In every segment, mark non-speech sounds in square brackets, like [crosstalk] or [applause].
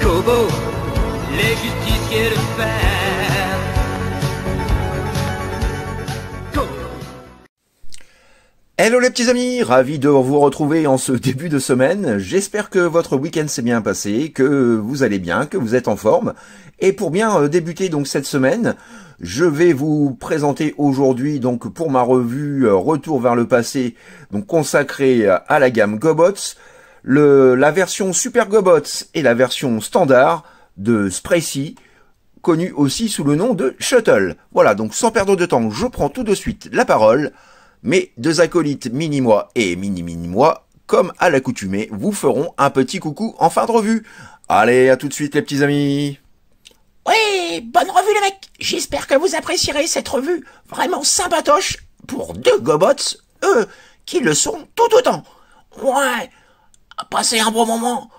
Kobo! Hello les petits amis, ravi de vous retrouver en ce [laughs] début de semaine. J'espère que votre week-end s'est bien passé, que vous allez bien, que vous êtes en forme. Et pour bien euh, débuter donc cette semaine, je vais vous présenter aujourd'hui donc pour ma revue euh, Retour vers le passé, donc consacrée euh, à la gamme GoBots, le, la version Super GoBots et la version standard de Spraycy, connue aussi sous le nom de Shuttle. Voilà, donc sans perdre de temps, je prends tout de suite la parole mes deux acolytes Mini-moi et Mini-Mini-moi, comme à l'accoutumée, vous feront un petit coucou en fin de revue. Allez, à tout de suite les petits amis Oui, bonne revue les mecs J'espère que vous apprécierez cette revue vraiment sympatoche pour deux gobots, eux, qui le sont tout autant. Ouais, passez un bon moment,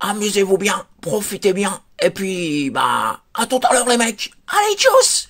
amusez-vous bien, profitez bien, et puis, bah, à tout à l'heure les mecs Allez, tchuss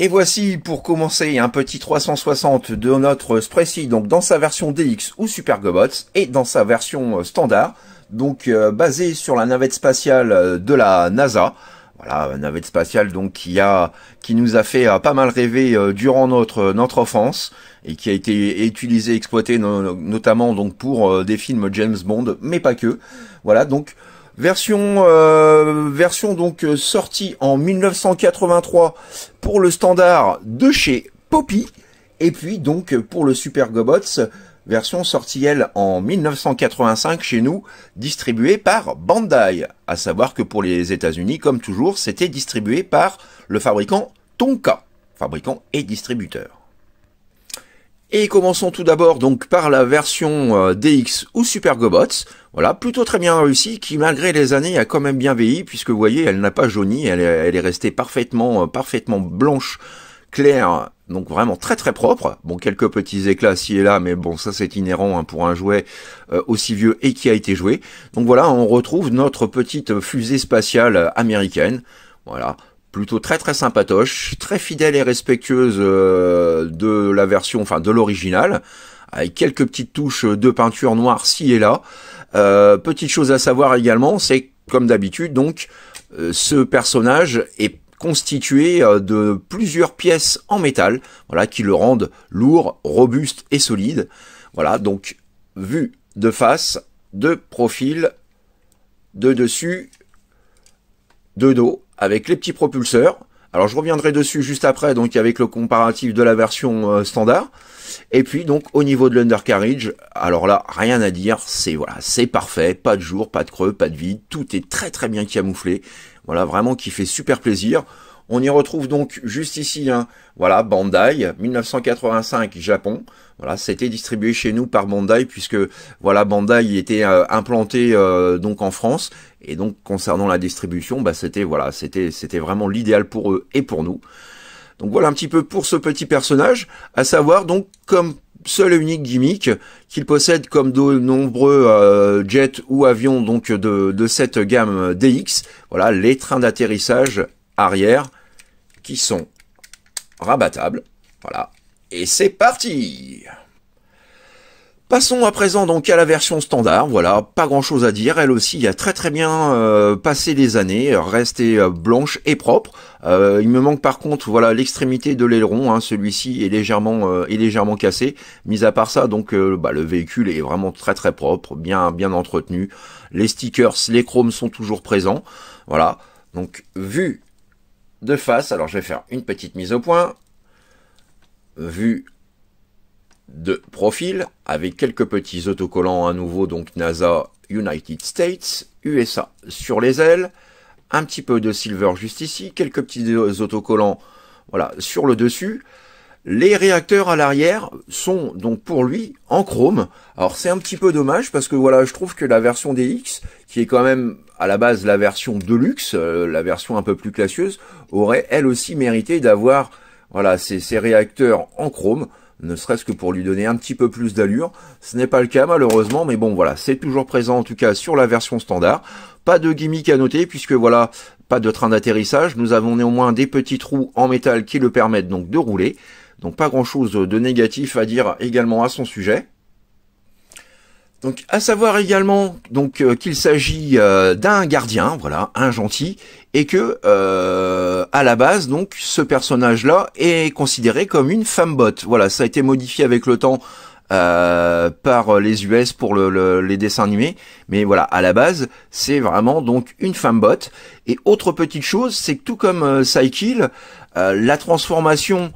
et voici pour commencer un petit 360 de notre Spressy, donc dans sa version DX ou Super Gobots et dans sa version euh, standard, donc euh, basée sur la navette spatiale euh, de la NASA. Voilà, navette spatiale donc qui a qui nous a fait pas mal rêver durant notre notre enfance et qui a été utilisée, exploitée notamment donc pour des films James Bond, mais pas que. Voilà, donc Version, euh, version donc euh, sortie en 1983 pour le standard de chez Poppy. Et puis donc euh, pour le Super Gobots, version sortie elle en 1985 chez nous, distribuée par Bandai. À savoir que pour les États-Unis, comme toujours, c'était distribué par le fabricant Tonka, fabricant et distributeur. Et commençons tout d'abord donc par la version euh, DX ou Super Gobots. Voilà, plutôt très bien réussie, qui malgré les années a quand même bien vieilli, puisque vous voyez, elle n'a pas jauni, elle est, restée parfaitement, euh, parfaitement blanche, claire, donc vraiment très très propre. Bon, quelques petits éclats ci et là, mais bon, ça c'est inhérent hein, pour un jouet euh, aussi vieux et qui a été joué. Donc voilà, on retrouve notre petite fusée spatiale américaine. Voilà, plutôt très très sympatoche, très fidèle et respectueuse euh, de la version, enfin de l'original, avec quelques petites touches de peinture noire ci et là. Euh, petite chose à savoir également, c'est comme d'habitude donc euh, ce personnage est constitué de plusieurs pièces en métal, voilà qui le rendent lourd, robuste et solide. Voilà donc vue de face, de profil, de dessus, de dos avec les petits propulseurs. Alors je reviendrai dessus juste après, donc avec le comparatif de la version euh, standard. Et puis donc au niveau de l'undercarriage, alors là rien à dire, c'est voilà, c'est parfait, pas de jour, pas de creux, pas de vide, tout est très très bien camouflé. Voilà vraiment qui fait super plaisir. On y retrouve donc juste ici, hein, voilà, Bandai, 1985, Japon. Voilà, c'était distribué chez nous par Bandai puisque voilà Bandai était euh, implanté euh, donc en France et donc concernant la distribution, bah, c'était voilà, c'était c'était vraiment l'idéal pour eux et pour nous. Donc voilà un petit peu pour ce petit personnage, à savoir donc comme seul et unique gimmick qu'il possède comme de nombreux euh, jets ou avions donc de, de cette gamme DX, voilà les trains d'atterrissage arrière sont rabattables. Voilà. Et c'est parti Passons à présent donc à la version standard, voilà, pas grand chose à dire, elle aussi a très très bien euh, passé des années, restée euh, blanche et propre. Euh, il me manque par contre voilà l'extrémité de l'aileron, hein, celui-ci est légèrement est légèrement cassé. Mis à part ça, donc bah, le véhicule est vraiment très très propre, bien bien entretenu. Les stickers, les chromes sont toujours présents, voilà. Donc vu de face. Alors je vais faire une petite mise au point. Vue de profil, avec quelques petits autocollants à nouveau, donc NASA, United States, USA sur les ailes, un petit peu de silver juste ici, quelques petits euh, autocollants voilà, sur le dessus. Les réacteurs à l'arrière sont donc pour lui en chrome. Alors c'est un petit peu dommage parce que voilà, je trouve que la version DX, qui est quand même à la base la version de luxe, euh, la version un peu plus classieuse, aurait elle aussi mérité d'avoir voilà ces, ces réacteurs en chrome ne serait-ce que pour lui donner un petit peu plus d'allure. Ce n'est pas le cas malheureusement, mais bon voilà, c'est toujours présent en tout cas sur la version standard. Pas de gimmick à noter puisque voilà, pas de train d'atterrissage. Nous avons néanmoins des petits trous en métal qui le permettent donc de rouler. Donc pas grand-chose de négatif à dire également à son sujet. Donc à savoir également donc euh, qu'il s'agit euh, d'un gardien, voilà, un gentil, et que euh, à la base donc ce personnage là est considéré comme une femme botte. Voilà, ça a été modifié avec le temps par les US pour les dessins animés, mais voilà, à la base c'est vraiment donc une femme botte. Et autre petite chose, c'est que tout comme Psy-Kill, la transformation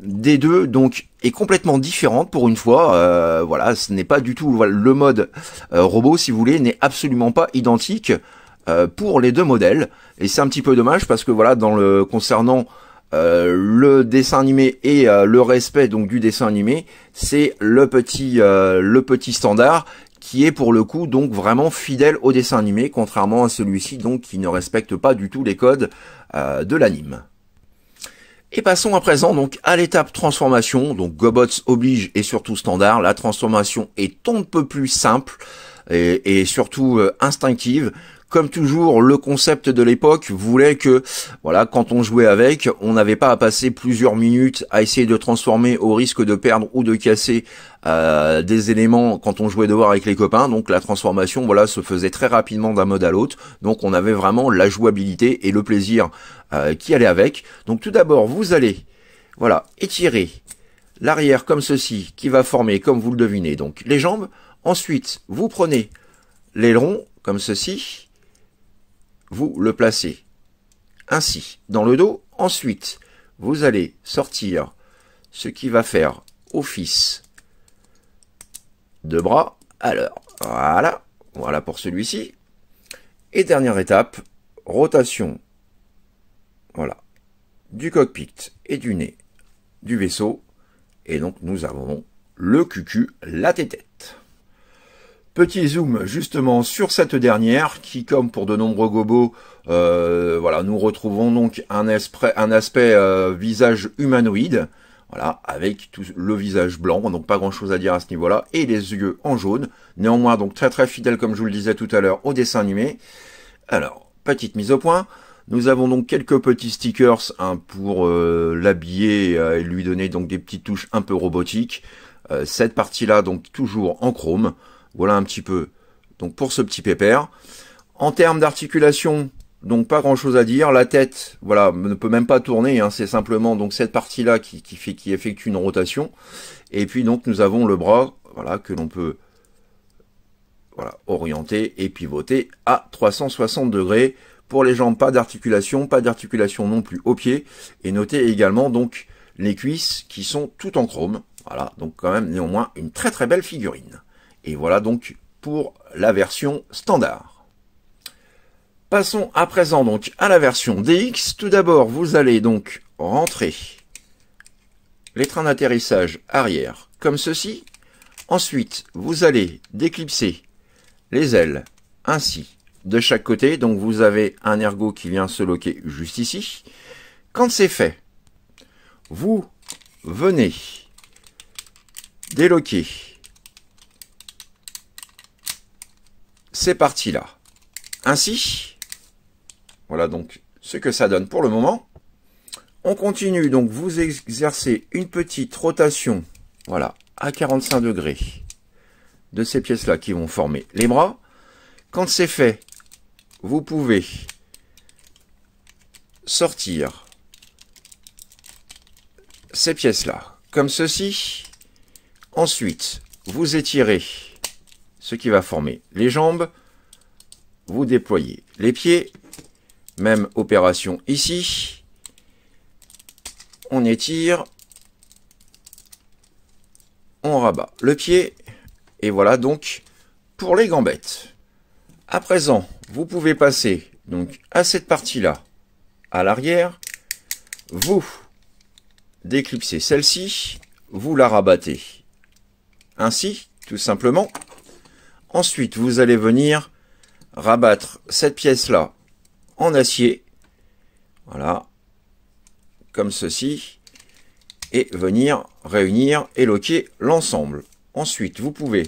des deux donc est complètement différente pour une fois. Euh, voilà, ce n'est pas du tout voilà, le mode euh, robot si vous voulez n'est absolument pas identique euh, pour les deux modèles et c'est un petit peu dommage parce que voilà dans le concernant le dessin animé et le respect donc du dessin animé, c'est le petit le petit standard qui est pour le coup donc vraiment fidèle au dessin animé contrairement à celui-ci donc qui ne respecte pas du tout les codes de l'anime. Et passons à présent donc à l'étape transformation. Donc Gobots oblige et surtout standard, la transformation est on peu plus simple et, surtout euh, instinctive comme toujours, le concept de l'époque voulait que, voilà, quand on jouait avec, on n'avait pas à passer plusieurs minutes à essayer de transformer au risque de perdre ou de casser euh, des éléments quand on jouait dehors avec les copains. Donc la transformation, voilà, se faisait très rapidement d'un mode à l'autre. Donc on avait vraiment la jouabilité et le plaisir euh, qui allait avec. Donc tout d'abord, vous allez, voilà, étirer l'arrière comme ceci, qui va former, comme vous le devinez, donc les jambes. Ensuite, vous prenez l'aileron comme ceci vous le placez ainsi dans le dos. Ensuite, vous allez sortir ce qui va faire office de bras. Alors, voilà, voilà pour celui-ci. Et dernière étape, rotation. Voilà, du cockpit et du nez du vaisseau. Et donc, nous avons le cucu, la tête. Petit zoom justement sur cette dernière qui, comme pour de nombreux gobos, euh, voilà, nous retrouvons donc un, un aspect euh, visage humanoïde, voilà, avec tout le visage blanc, donc pas grand chose à dire à ce niveau-là, et les yeux en jaune. Néanmoins, donc très très fidèle, comme je vous le disais tout à l'heure, au dessin animé. Alors, petite mise au point. Nous avons donc quelques petits stickers pour euh, l'habiller et lui donner donc des petites touches un peu robotiques. cette partie-là, donc toujours en chrome. Voilà un petit peu. Donc pour ce petit pépère. En termes d'articulation, donc pas grand chose à dire. La tête, voilà, ne peut même pas tourner. Hein. C'est simplement donc cette partie-là qui, qui, fait, qui effectue une rotation. Et puis donc nous avons le bras, voilà, que l'on peut voilà, orienter et pivoter à 360 degrés. Pour les jambes, pas d'articulation, pas d'articulation non plus au pied. Et notez également donc les cuisses qui sont tout en chrome. Voilà, donc quand même néanmoins une très très belle figurine. Et voilà donc pour la version standard. Passons à présent donc à la version DX. Tout d'abord, vous allez donc rentrer les trains d'atterrissage arrière comme ceci. Ensuite, vous allez déclipser les ailes ainsi de chaque côté. Donc vous avez un ergot qui vient se loquer juste ici. Quand c'est fait, vous venez déloquer C'est parti là Ainsi, voilà donc ce que ça donne pour le moment. On continue, donc vous exercez une petite rotation, voilà, à 45 degrés de ces pièces-là qui vont former les bras. Quand c'est fait, vous pouvez sortir ces pièces-là, comme ceci. Ensuite, vous étirez ce qui va former les jambes. Vous déployez les pieds. Même opération ici. On étire. On rabat le pied. Et voilà donc pour les gambettes. À présent, vous pouvez passer donc à cette partie-là, à l'arrière. Vous déclipsez celle-ci, vous la rabattez. Ainsi, tout simplement, Ensuite, vous allez venir rabattre cette pièce-là en acier. Voilà, comme ceci. Et venir réunir et loquer l'ensemble. Ensuite, vous pouvez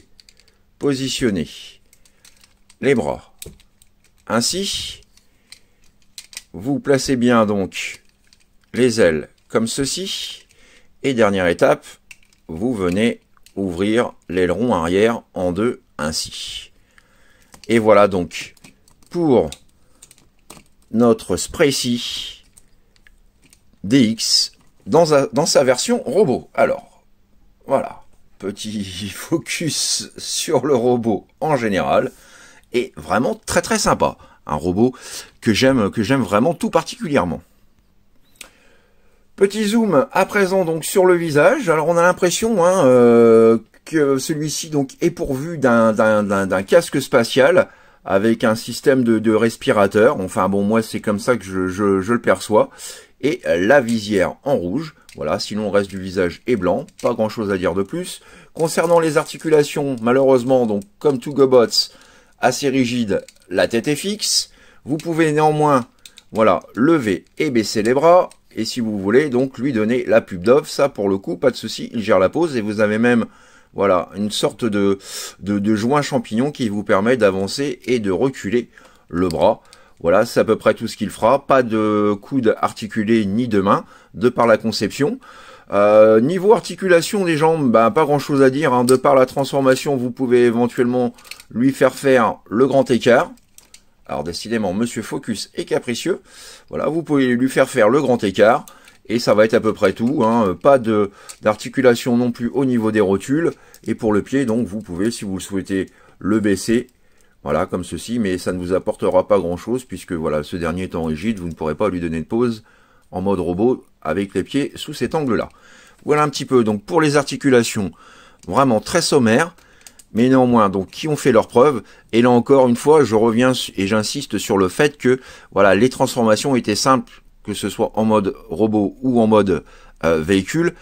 positionner les bras ainsi. Vous placez bien donc les ailes comme ceci. Et dernière étape, vous venez ouvrir l'aileron arrière en deux ainsi. Et voilà donc pour notre Spraycy DX dans, dans sa version robot. Alors, voilà, petit [laughs] focus sur le robot en général, et vraiment très très sympa. Un robot que j'aime que j'aime vraiment tout particulièrement. Petit zoom à présent donc sur le visage. Alors on a l'impression hein, euh, celui-ci donc est pourvu d'un casque spatial avec un système de, respirateur. Enfin bon, moi c'est comme ça que je, le perçois. Et la visière en rouge. Voilà, sinon le reste du visage est blanc. Pas grand-chose à dire de plus. Concernant les articulations, malheureusement, donc comme tout Gobots, assez rigide, la tête est fixe. Vous pouvez néanmoins, voilà, lever et baisser les bras. Et si vous voulez, donc lui donner la pub d'off, ça pour le coup, pas de souci, il gère la pose. Et vous avez même voilà, une sorte de, de, joint champignon qui vous permet d'avancer et de reculer le bras. Voilà, c'est à peu près tout ce qu'il fera. Pas de coude articulé ni de main, de par la conception. Euh, niveau articulation des jambes, ben, pas grand chose à dire. Hein. De par la transformation, vous pouvez éventuellement lui faire faire le grand écart. Alors décidément, Monsieur Focus est capricieux. Voilà, vous pouvez lui faire faire le grand écart. Et ça va être à peu près tout. Hein. Pas d'articulation non plus au niveau des rotules. Et pour le pied, donc, vous pouvez, si vous le souhaitez, le baisser. Voilà, comme ceci. Mais ça ne vous apportera pas grand-chose puisque voilà, ce dernier étant rigide, vous ne pourrez pas lui donner de pause en mode robot avec les pieds sous cet angle-là. Voilà un petit peu. Donc pour les articulations, vraiment très sommaire mais néanmoins donc qui ont fait leur preuve et là encore une fois je reviens et j'insiste sur le fait que voilà les transformations étaient simples que ce soit en mode robot ou en mode euh, véhicule,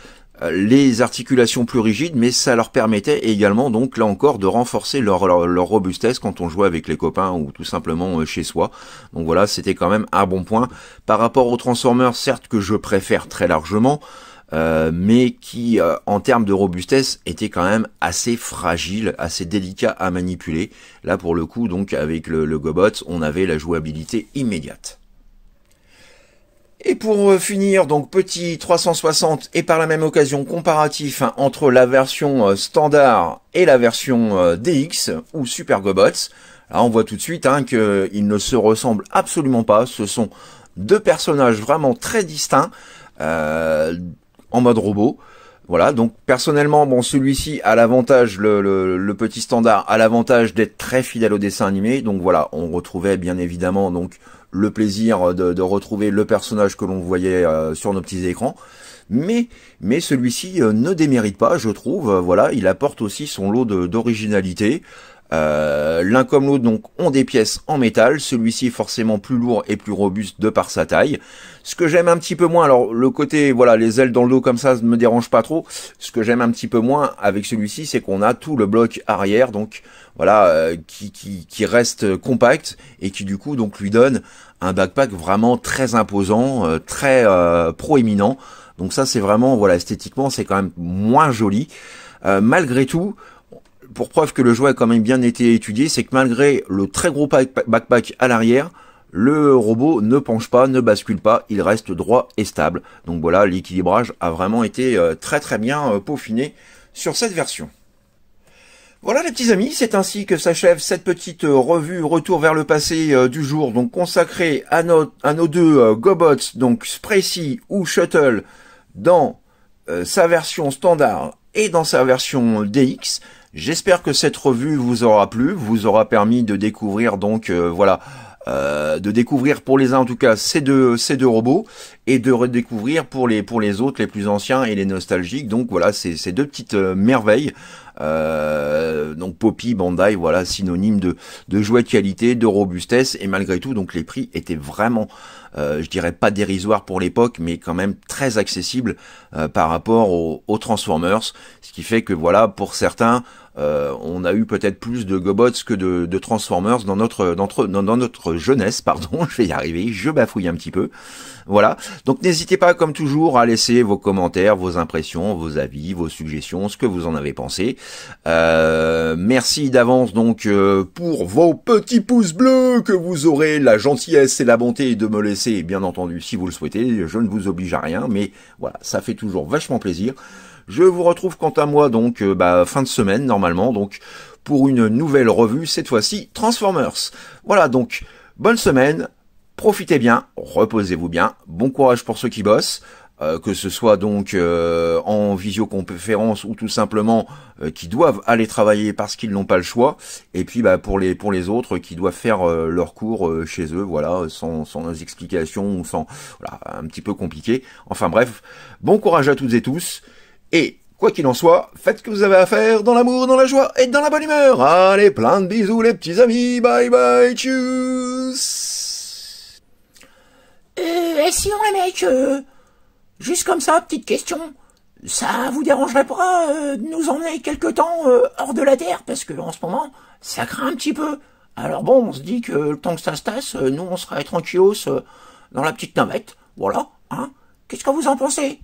euh, les articulations plus rigides, mais ça leur permettait également, donc là encore, de renforcer leur, robustesse quand on jouait avec les copains ou tout simplement euh, chez soi. Donc voilà, c'était quand même un bon point. Par rapport aux Transformers, certes que je préfère très largement, mais qui, en termes de robustesse, était quand même assez fragile, assez délicat à manipuler. Là, pour le coup, donc avec le, le Gobots, on avait la jouabilité immédiate. Et pour euh, finir, donc petit 360 et par la même occasion comparatif hein, entre la version euh, standard et la version euh, DX ou Super Gobots. Là, on voit tout de suite hein, qu'ils ne se ressemblent absolument pas. Ce sont deux personnages vraiment très distincts en mode robot. Voilà, donc personnellement, bon, celui-ci a l'avantage, le, petit standard a l'avantage d'être très fidèle au dessin animé. Donc voilà, on retrouvait bien évidemment donc le plaisir euh, de, retrouver le personnage que l'on voyait euh, sur nos petits écrans. Mais, mais celui-ci euh, ne démérite pas, je trouve. voilà, il apporte aussi son lot d'originalité. Euh, l'un comme l'autre donc ont des pièces en métal, celui-ci est forcément plus lourd et plus robuste de par sa taille. Ce que j'aime un petit peu moins, alors le côté voilà les ailes dans le dos comme ça ne me dérange pas trop. Ce que j'aime un petit peu moins avec celui-ci, c'est qu'on a tout le bloc arrière donc voilà euh, qui, qui, reste compact et qui du coup donc lui donne un backpack vraiment très imposant, euh, très proéminent. Donc ça c'est vraiment voilà esthétiquement c'est quand même moins joli. malgré tout, pour preuve que le jouet a quand même bien été étudié, c'est que malgré le très gros backpack à l'arrière, le robot ne penche pas, ne bascule pas, il reste droit et stable. Donc voilà, l'équilibrage a vraiment été euh, très très bien euh, peaufiné sur cette version. Voilà les petits amis, c'est ainsi que s'achève cette petite euh, revue retour vers le passé du jour, donc consacrée à nos, deux GoBots, donc Spracy ou Shuttle, dans sa version standard et dans sa version DX. J'espère que cette revue vous aura plu, vous aura permis de découvrir donc euh, voilà euh, de découvrir pour les uns en tout cas ces deux ces deux robots et de redécouvrir pour les pour les autres les plus anciens et les nostalgiques donc voilà ces, ces deux petites euh, merveilles donc Poppy Bandai voilà synonyme de de de qualité de robustesse et malgré tout donc les prix étaient vraiment je dirais pas dérisoires pour l'époque mais quand même très accessibles par rapport aux, aux Transformers ce qui fait que voilà pour certains euh, on a eu peut-être plus de Gobots que de, Transformers dans notre, dans, dans, notre jeunesse, pardon, [laughs] je vais y arriver, je bafouille un petit peu. Voilà, donc n'hésitez pas comme toujours à laisser vos commentaires, vos impressions, vos avis, vos suggestions, ce que vous en avez pensé. Euh, merci d'avance donc euh, pour vos petits pouces bleus que vous aurez la gentillesse et la bonté de me laisser, bien entendu, si vous le souhaitez, je ne vous oblige à rien, mais voilà, ça fait toujours vachement plaisir. Je vous retrouve quant à moi donc euh, bah, fin de semaine normalement, donc pour une nouvelle revue, cette fois-ci Transformers. Voilà donc, bonne semaine, profitez bien, reposez-vous bien, bon courage pour ceux qui bossent. Euh, que ce soit donc euh, en visioconférence ou tout simplement qui doivent aller travailler parce qu'ils n'ont pas le choix, et puis bah, pour les pour les autres qui doivent faire leur cours chez eux, voilà, sans, sans explications ou sans voilà un petit peu compliqué. Enfin bref, bon courage à toutes et tous. Et quoi qu'il en soit, faites ce que vous avez à faire dans l'amour, dans la joie et dans la bonne humeur. Allez, plein de bisous les petits amis. Bye bye, tchuss. Euh, et sinon les mecs, euh, juste comme ça, petite question. Ça vous dérangerait pas euh, de nous emmener quelque temps euh, hors de la Terre Parce que en ce moment, ça craint un petit peu. Alors bon, on se dit que le temps que ça se tasse, euh, nous on sera tranquillos dans la petite navette. Voilà, hein Qu'est-ce que vous en pensez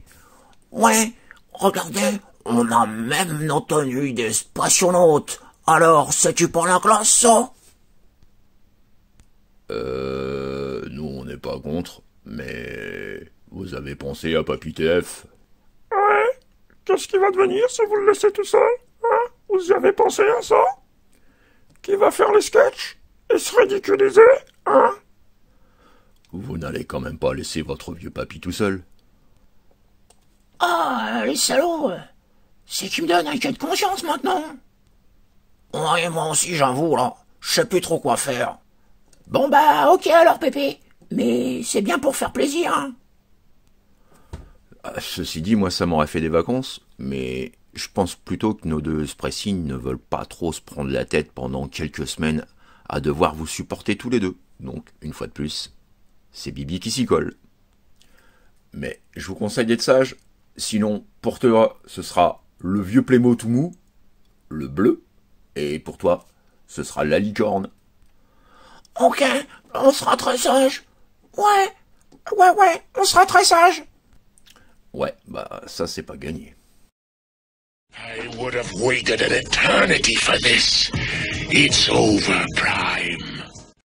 Ouais, Regardez, on a même entendu des spationautes. Alors, cest tu pour la classe, ça Euh... Nous, on n'est pas contre, mais... Vous avez pensé à Papy TF Ouais Qu'est-ce qui va devenir si vous le laissez tout seul Hein Vous y avez pensé à ça Qui va faire les sketchs Et se ridiculiser Hein Vous n'allez quand même pas laisser votre vieux papy tout seul ah, les salauds euh, C'est qui me donne un cas de conscience maintenant Ouais, moi aussi, j'avoue, là. Je sais plus trop quoi faire. Bon bah, ok alors, Pépé. Mais c'est bien pour faire plaisir, hein. Ah, ceci dit, moi, ça m'aurait fait des vacances, mais je pense plutôt que nos deux expressines ne veulent pas trop se prendre la tête pendant quelques semaines à devoir vous supporter tous les deux. Donc, une fois de plus, c'est Bibi qui s'y colle. Mais je vous conseille d'être sage Sinon, pour toi, ce sera le vieux Playmo tout mou, le bleu, et pour toi, ce sera la licorne. Ok, on sera très sage. Ouais, ouais, ouais, on sera très sage. Ouais, bah ça c'est pas gagné. I would have waited an eternity for this. It's over, Pride.